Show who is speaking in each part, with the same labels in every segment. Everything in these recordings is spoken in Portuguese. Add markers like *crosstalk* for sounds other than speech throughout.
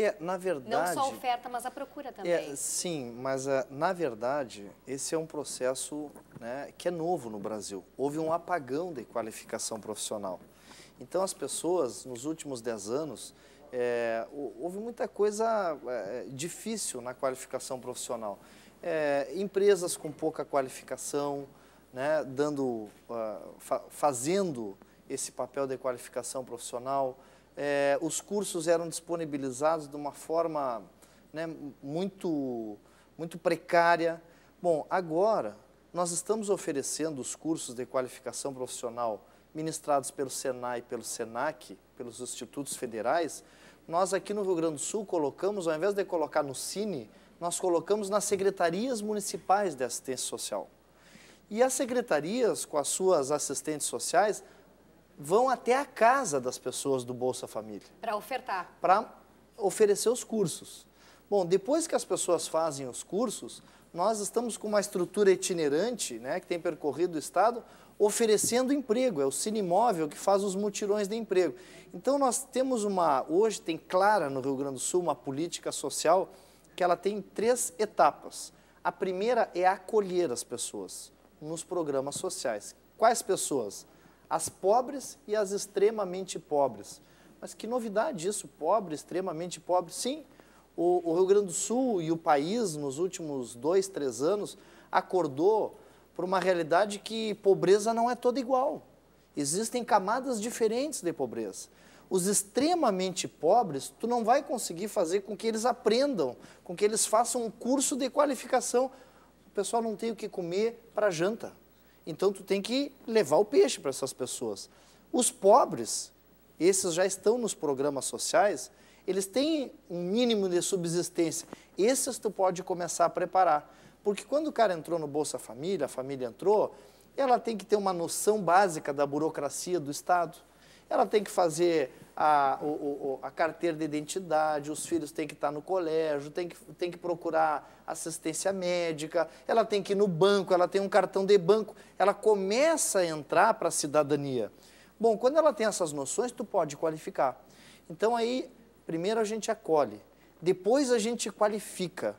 Speaker 1: É, na verdade... Não só a
Speaker 2: oferta, mas a procura é, também. É,
Speaker 1: sim, mas ah, na verdade, esse é um processo né, que é novo no Brasil. Houve um apagão de qualificação profissional. Então, as pessoas, nos últimos 10 anos, é, houve muita coisa é, difícil na qualificação profissional. É, empresas com pouca qualificação, né, dando, uh, fa fazendo esse papel de qualificação profissional, é, os cursos eram disponibilizados de uma forma né, muito, muito precária. Bom, agora nós estamos oferecendo os cursos de qualificação profissional ministrados pelo SENAI, pelo SENAC, pelos institutos federais. Nós aqui no Rio Grande do Sul colocamos, ao invés de colocar no Cine, nós colocamos nas secretarias municipais de assistência social. E as secretarias, com as suas assistentes sociais, vão até a casa das pessoas do Bolsa Família.
Speaker 2: Para ofertar.
Speaker 1: Para oferecer os cursos. Bom, depois que as pessoas fazem os cursos, nós estamos com uma estrutura itinerante, né, que tem percorrido o Estado, oferecendo emprego. É o Cinemóvel que faz os mutirões de emprego. Então, nós temos uma, hoje tem clara no Rio Grande do Sul, uma política social que ela tem três etapas. A primeira é acolher as pessoas nos programas sociais. Quais pessoas? as pobres e as extremamente pobres. Mas que novidade isso, pobre, extremamente pobre. Sim, o, o Rio Grande do Sul e o país, nos últimos dois, três anos, acordou para uma realidade que pobreza não é toda igual. Existem camadas diferentes de pobreza. Os extremamente pobres, tu não vai conseguir fazer com que eles aprendam, com que eles façam um curso de qualificação. O pessoal não tem o que comer para janta. Então tu tem que levar o peixe para essas pessoas. Os pobres, esses já estão nos programas sociais, eles têm um mínimo de subsistência. Esses tu pode começar a preparar. Porque quando o cara entrou no Bolsa Família, a família entrou, ela tem que ter uma noção básica da burocracia do Estado ela tem que fazer a, o, a carteira de identidade, os filhos têm que estar no colégio, tem que, tem que procurar assistência médica, ela tem que ir no banco, ela tem um cartão de banco, ela começa a entrar para a cidadania. Bom, quando ela tem essas noções, tu pode qualificar. Então aí, primeiro a gente acolhe, depois a gente qualifica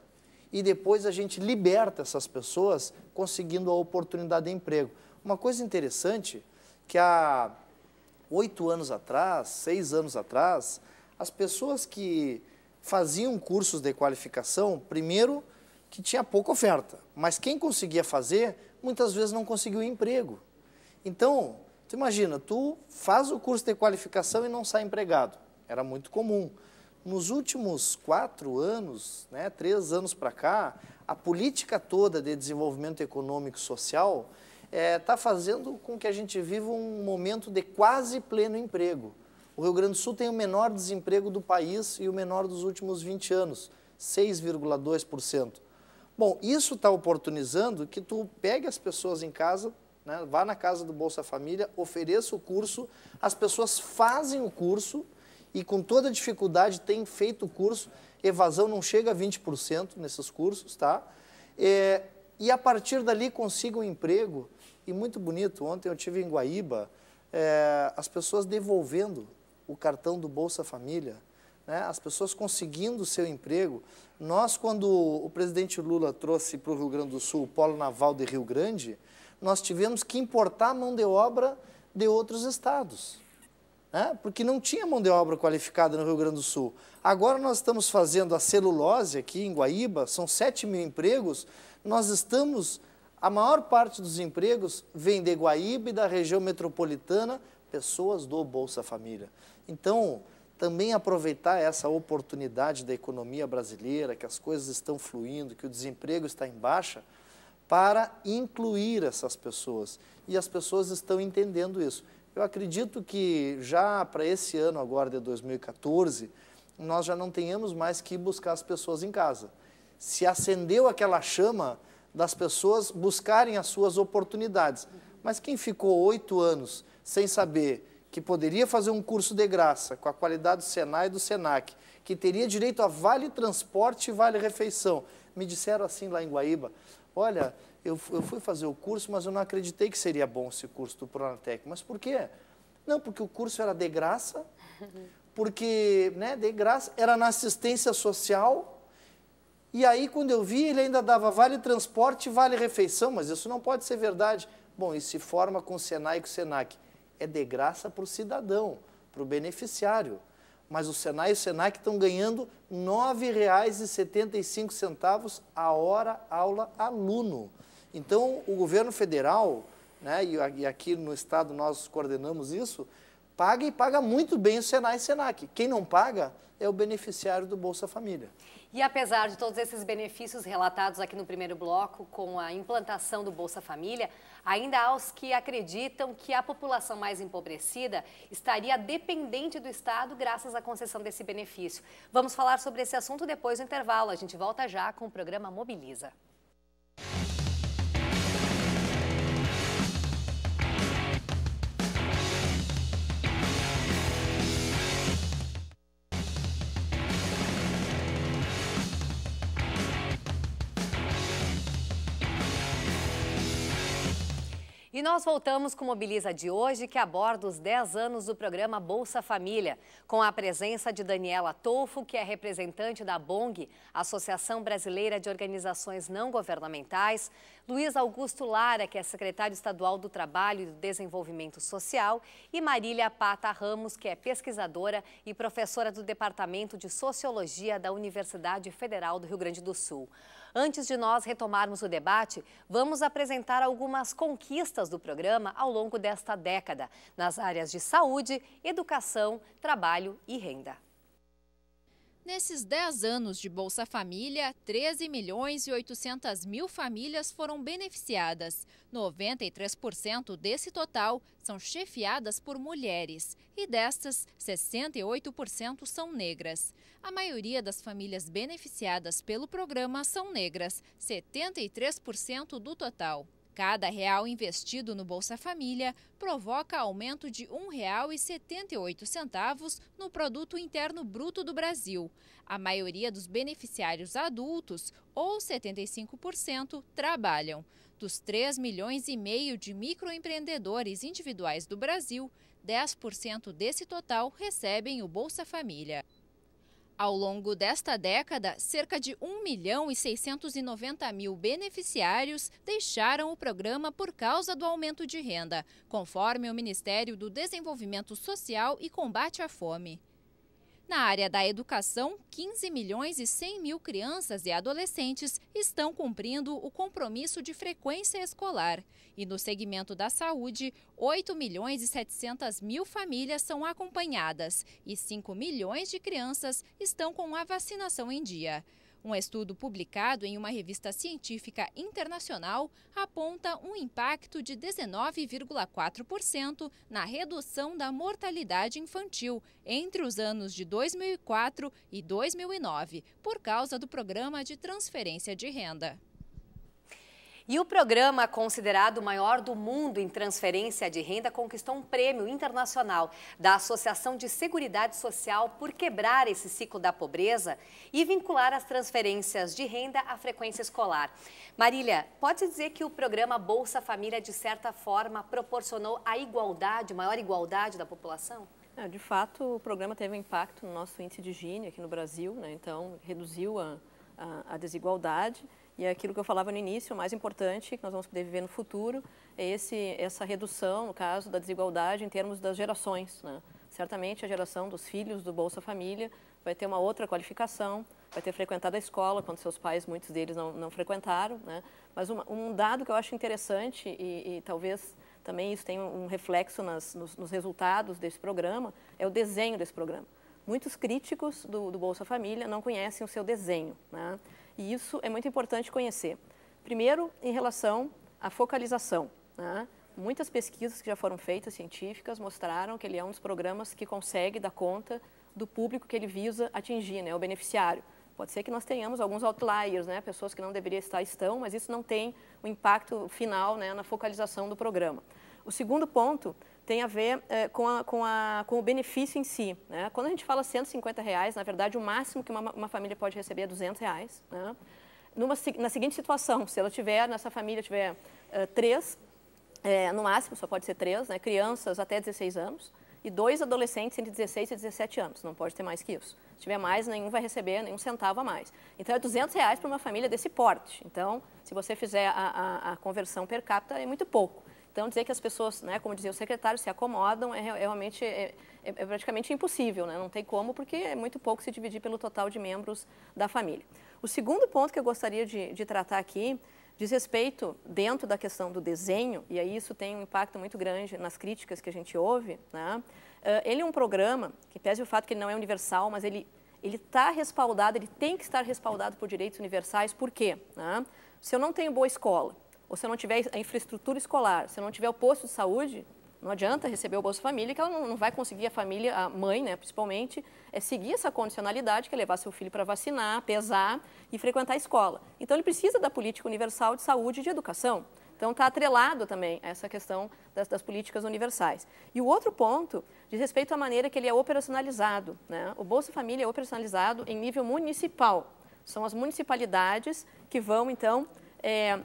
Speaker 1: e depois a gente liberta essas pessoas conseguindo a oportunidade de emprego. Uma coisa interessante que a oito anos atrás, seis anos atrás, as pessoas que faziam cursos de qualificação, primeiro, que tinha pouca oferta, mas quem conseguia fazer, muitas vezes não conseguiu emprego. Então, tu imagina, tu faz o curso de qualificação e não sai empregado. Era muito comum. Nos últimos quatro anos, né, três anos para cá, a política toda de desenvolvimento econômico e social está é, tá fazendo com que a gente viva um momento de quase pleno emprego. O Rio Grande do Sul tem o menor desemprego do país e o menor dos últimos 20 anos, 6,2%. Bom, isso está oportunizando que tu pegue as pessoas em casa, né, vá na casa do Bolsa Família, ofereça o curso, as pessoas fazem o curso e com toda dificuldade têm feito o curso, evasão não chega a 20% nesses cursos, tá? É, e a partir dali consiga um emprego. E muito bonito, ontem eu tive em Guaíba é, as pessoas devolvendo o cartão do Bolsa Família, né? as pessoas conseguindo o seu emprego. Nós, quando o presidente Lula trouxe para o Rio Grande do Sul o Polo Naval de Rio Grande, nós tivemos que importar mão de obra de outros estados né? porque não tinha mão de obra qualificada no Rio Grande do Sul. Agora nós estamos fazendo a celulose aqui em Guaíba, são 7 mil empregos, nós estamos, a maior parte dos empregos vem de Guaíba e da região metropolitana, pessoas do Bolsa Família. Então, também aproveitar essa oportunidade da economia brasileira, que as coisas estão fluindo, que o desemprego está em baixa, para incluir essas pessoas. E as pessoas estão entendendo isso. Eu acredito que já para esse ano agora de 2014, nós já não tenhamos mais que buscar as pessoas em casa. Se acendeu aquela chama das pessoas buscarem as suas oportunidades. Mas quem ficou oito anos sem saber que poderia fazer um curso de graça com a qualidade do Senai e do Senac, que teria direito a vale transporte e vale refeição, me disseram assim lá em Guaíba, olha, eu, eu fui fazer o curso, mas eu não acreditei que seria bom esse curso do Pronatec. Mas por quê? Não, porque o curso era de graça, *laughs* porque, né, de graça, era na assistência social. E aí, quando eu vi, ele ainda dava vale transporte, vale refeição, mas isso não pode ser verdade. Bom, e se forma com o Senai e com o Senac? É de graça para o cidadão, para o beneficiário. Mas o Senai e o Senac estão ganhando R$ 9,75 a hora aula aluno. Então, o governo federal, né, e aqui no Estado nós coordenamos isso, paga e paga muito bem o Senai e Senac. Quem não paga é o beneficiário do Bolsa Família.
Speaker 2: E apesar de todos esses benefícios relatados aqui no primeiro bloco com a implantação do Bolsa Família, ainda há os que acreditam que a população mais empobrecida estaria dependente do Estado graças à concessão desse benefício. Vamos falar sobre esse assunto depois do intervalo. A gente volta já com o programa Mobiliza. E nós voltamos com o Mobiliza de hoje, que aborda os 10 anos do programa Bolsa Família, com a presença de Daniela Tolfo, que é representante da BONG, Associação Brasileira de Organizações Não Governamentais, Luiz Augusto Lara, que é secretário estadual do Trabalho e do Desenvolvimento Social, e Marília Pata Ramos, que é pesquisadora e professora do Departamento de Sociologia da Universidade Federal do Rio Grande do Sul. Antes de nós retomarmos o debate, vamos apresentar algumas conquistas do programa ao longo desta década, nas áreas de saúde, educação, trabalho e renda.
Speaker 3: Nesses 10 anos de Bolsa Família, 13 milhões e 800 mil famílias foram beneficiadas. 93% desse total são chefiadas por mulheres e destas, 68% são negras. A maioria das famílias beneficiadas pelo programa são negras, 73% do total. Cada real investido no Bolsa Família provoca aumento de R$ 1,78 no Produto Interno Bruto do Brasil. A maioria dos beneficiários adultos, ou 75%, trabalham. Dos 3 milhões e meio de microempreendedores individuais do Brasil, 10% desse total recebem o Bolsa Família. Ao longo desta década, cerca de 1 milhão e 690 mil beneficiários deixaram o programa por causa do aumento de renda, conforme o Ministério do Desenvolvimento Social e Combate à Fome. Na área da educação, 15 milhões e 100 mil crianças e adolescentes estão cumprindo o compromisso de frequência escolar. E no segmento da saúde, 8 milhões e 700 mil famílias são acompanhadas e 5 milhões de crianças estão com a vacinação em dia. Um estudo publicado em uma revista científica internacional aponta um impacto de 19,4% na redução da mortalidade infantil entre os anos de 2004 e 2009,
Speaker 2: por causa do programa de transferência de renda. E o programa, considerado o maior do mundo em transferência de renda, conquistou um prêmio internacional da Associação de Seguridade Social por quebrar esse ciclo da pobreza e vincular as transferências de renda à frequência escolar. Marília, pode dizer que o programa Bolsa Família, de certa forma, proporcionou a igualdade, maior igualdade da população?
Speaker 4: É, de fato, o programa teve um impacto no nosso índice de Gini aqui no Brasil, né? então reduziu a, a, a desigualdade. E aquilo que eu falava no início, o mais importante que nós vamos poder viver no futuro é esse, essa redução, no caso, da desigualdade em termos das gerações. Né? Certamente a geração dos filhos do Bolsa Família vai ter uma outra qualificação, vai ter frequentado a escola, quando seus pais, muitos deles, não, não frequentaram. Né? Mas uma, um dado que eu acho interessante e, e talvez também isso tenha um reflexo nas, nos, nos resultados desse programa, é o desenho desse programa. Muitos críticos do, do, Bolsa Família não conhecem o seu desenho. Né? E isso é muito importante conhecer. Primeiro, em relação à focalização. Né? Muitas pesquisas que já foram feitas, científicas, mostraram que ele é um dos programas que consegue dar conta do público que ele visa atingir, né? o beneficiário. Pode ser que nós tenhamos alguns outliers, né? pessoas que não deveriam estar estão, mas isso não tem o impacto final né? na focalização do programa. O segundo ponto tem a ver é, com, a, com, a, com, o benefício em si. Né? Quando a gente fala 150 reais, na verdade, o máximo que uma, uma família pode receber é 200 reais. Né? Numa, na seguinte situação, se ela tiver, nessa família tiver é, três, é, no máximo só pode ser três, né? crianças até 16 anos, e dois adolescentes entre 16 e 17 anos, não pode ter mais que isso. Se tiver mais, nenhum vai receber nenhum centavo a mais. Então, é 200 reais para uma família desse porte. Então, se você fizer a, a, a conversão per capita, é muito pouco. Então, dizer que as pessoas, né, como dizia o secretário, se acomodam é, é realmente é, é, é praticamente impossível, né? não tem como, porque é muito pouco se dividir pelo total de membros da família. O segundo ponto que eu gostaria de, de tratar aqui diz respeito, dentro da questão do desenho, e aí isso tem um impacto muito grande nas críticas que a gente ouve, né? Ah, ele é um programa que, pese o fato que ele não é universal, mas ele ele está respaldado, ele tem que estar respaldado por direitos universais, por quê? Né? Se eu não tenho boa escola, ou se não tiver a infraestrutura escolar, se não tiver o posto de saúde, não adianta receber o Bolsa Família, que ela não, não vai conseguir a família, a mãe, né, principalmente, é seguir essa condicionalidade, que é levar seu filho para vacinar, pesar e frequentar a escola. Então, ele precisa da política universal de saúde e de educação. Então, está atrelado também a essa questão das, das, políticas universais. E o outro ponto diz respeito à maneira que ele é operacionalizado. Né? O Bolsa Família é operacionalizado em nível municipal. São as municipalidades que vão, então, é,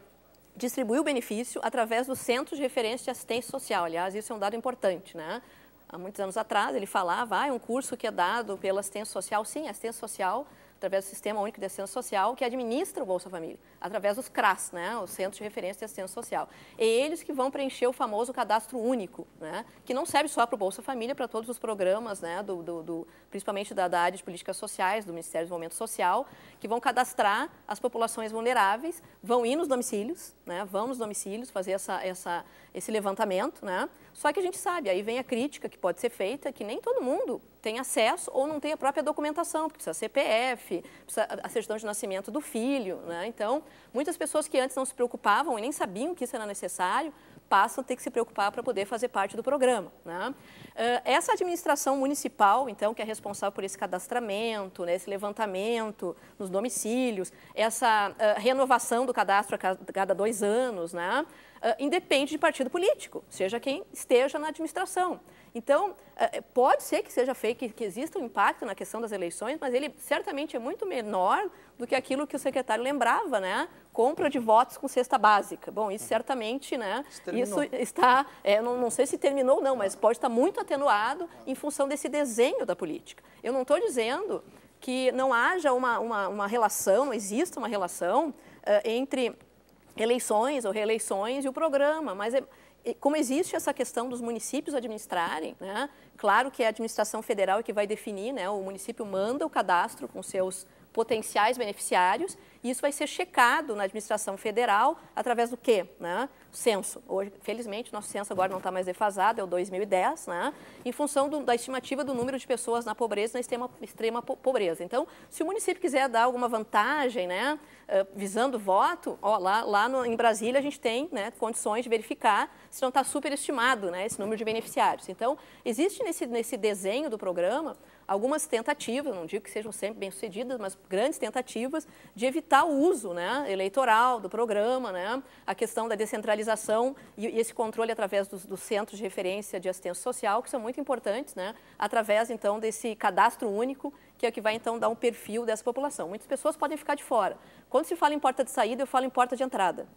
Speaker 4: distribuir o benefício através do Centro de Referência de Assistência Social. Aliás, isso é um dado importante, né? Há muitos anos atrás ele falava, ah, é um curso que é dado pela assistência social. Sim, assistência social através do Sistema Único de Assistência Social, que administra o Bolsa Família, através dos CRAS, né, os Centros de Referência de Assistência Social. É eles que vão preencher o famoso cadastro único, né, que não serve só para o Bolsa Família, para todos os programas, né, do, do, do principalmente da, da, área de políticas sociais, do Ministério do Desenvolvimento Social, que vão cadastrar as populações vulneráveis, vão ir nos domicílios, né, vão nos domicílios fazer essa, essa, esse levantamento. Né, só que a gente sabe, aí vem a crítica que pode ser feita, que nem todo mundo tem acesso ou não tem a própria documentação, porque precisa CPF, precisa a certidão de nascimento do filho. Né? Então, muitas pessoas que antes não se preocupavam e nem sabiam que isso era necessário, passam a ter que se preocupar para poder fazer parte do programa. Né? Ah, essa administração municipal, então, que é responsável por esse cadastramento, né, esse levantamento nos domicílios, essa ah, renovação do cadastro a cada dois anos, né, ah, independe de partido político, seja quem esteja na administração. Então, eh, eh, pode ser que seja fake, que exista um impacto na questão das eleições, mas ele certamente é muito menor do que aquilo que o secretário lembrava, né? Compra de votos com cesta básica. Bom, isso certamente, né? Isso, isso está, é, não, não, sei se terminou ou não, mas pode estar muito atenuado em função desse desenho da política. Eu não estou dizendo que não haja uma, uma, uma relação, não exista uma relação uh, entre eleições ou reeleições e o programa, mas é, como existe essa questão dos municípios administrarem, né, claro que é a administração federal que vai definir, né, o município manda o cadastro com seus potenciais beneficiários, e isso vai ser checado na administração federal através do quê? Né? Censo. Hoje, felizmente, nosso censo agora não está mais defasado, é o 2010, né? em função do, da estimativa do número de pessoas na pobreza e na extrema, extrema pobreza. Então, se o município quiser dar alguma vantagem, né, eh, visando voto, ó, lá, lá no, em Brasília a gente tem né, condições de verificar se não está superestimado né, esse número de beneficiários. Então, existe nesse, nesse desenho do programa algumas tentativas, não digo que sejam sempre bem-sucedidas, mas grandes tentativas de evitar o uso né, eleitoral do programa, né, a questão da descentralização e, e esse controle através dos, dos, centros de referência de assistência social, que são muito importantes, né, através, então, desse cadastro único, que é o que vai, então, dar um perfil dessa população. Muitas pessoas podem ficar de fora. Quando se fala em porta de saída, eu falo em porta de entrada.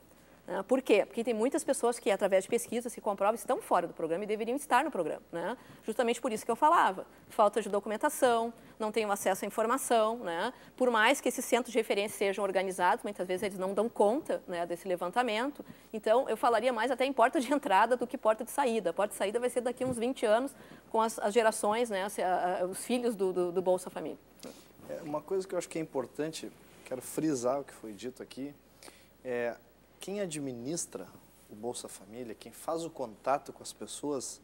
Speaker 4: Ah, por quê? Porque tem muitas pessoas que, através de pesquisa, se comprovam estão fora do programa e deveriam estar no programa. Né? Justamente por isso que eu falava. Falta de documentação, não tem acesso à informação. Né? Por mais que esses centros de referência sejam organizados, muitas vezes eles não dão conta né, desse levantamento. Então, eu falaria mais até em porta de entrada do que porta de saída. A porta de saída vai ser daqui a uns 20 anos, com as, as gerações, né, a, a, os filhos do, do, do Bolsa Família.
Speaker 1: É, uma coisa que eu acho que é importante, quero frisar o que foi dito aqui, é, quem administra o Bolsa Família, quem faz o contato com as pessoas,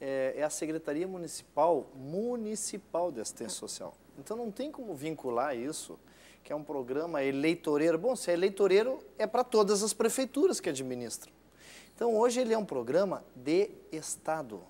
Speaker 1: é, é a Secretaria Municipal, Municipal de Assistência Social. Então não tem como vincular isso, que é um programa eleitoreiro. Bom, se é eleitoreiro, é para todas as prefeituras que administram. Então hoje ele é um programa de Estado.